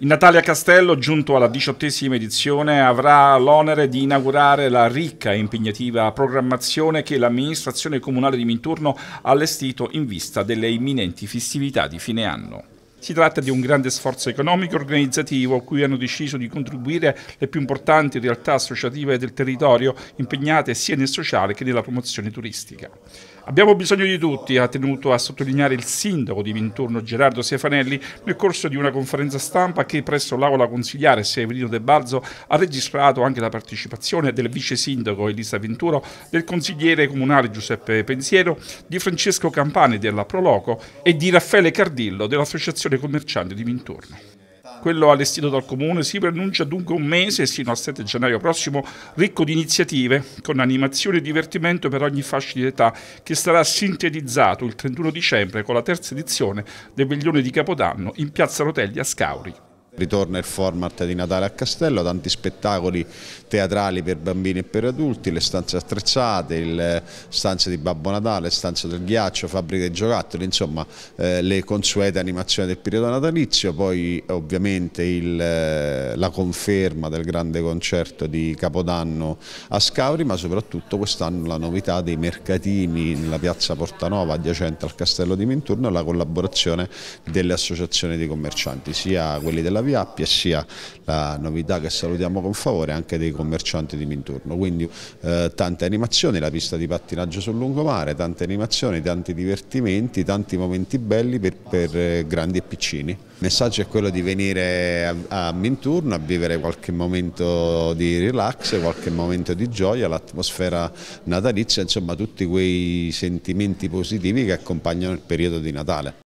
Il Natalia Castello, giunto alla diciottesima edizione, avrà l'onere di inaugurare la ricca e impegnativa programmazione che l'amministrazione comunale di Minturno ha allestito in vista delle imminenti festività di fine anno. Si tratta di un grande sforzo economico e organizzativo a cui hanno deciso di contribuire le più importanti realtà associative del territorio impegnate sia nel sociale che nella promozione turistica. Abbiamo bisogno di tutti, ha tenuto a sottolineare il sindaco di Vinturno Gerardo Stefanelli nel corso di una conferenza stampa che presso l'aula consigliare Severino De Balzo ha registrato anche la partecipazione del vice sindaco Elisa Venturo, del consigliere comunale Giuseppe Pensiero, di Francesco Campani della Proloco e di Raffaele Cardillo dell'Associazione Commerciante di Vinturno. Quello allestito dal comune si preannuncia dunque un mese, sino al 7 gennaio prossimo, ricco di iniziative con animazione e divertimento per ogni fascia di età, che sarà sintetizzato il 31 dicembre con la terza edizione del veglione di Capodanno in piazza Rotelli a Scauri. Ritorna il format di Natale a Castello, tanti spettacoli teatrali per bambini e per adulti, le stanze attrezzate, le eh, stanze di Babbo Natale, stanze del ghiaccio, fabbriche di giocattoli, insomma eh, le consuete animazioni del periodo natalizio, poi ovviamente il, eh, la conferma del grande concerto di Capodanno a Scauri, ma soprattutto quest'anno la novità dei mercatini nella piazza Portanova adiacente al Castello di Minturno e la collaborazione delle associazioni di commercianti, sia quelli della Pavia, sia la novità che salutiamo con favore anche dei commercianti di Minturno, quindi eh, tante animazioni, la pista di pattinaggio sul lungomare, tante animazioni, tanti divertimenti, tanti momenti belli per, per eh, grandi e piccini. Il messaggio è quello di venire a, a Minturno a vivere qualche momento di relax, qualche momento di gioia, l'atmosfera natalizia, insomma tutti quei sentimenti positivi che accompagnano il periodo di Natale.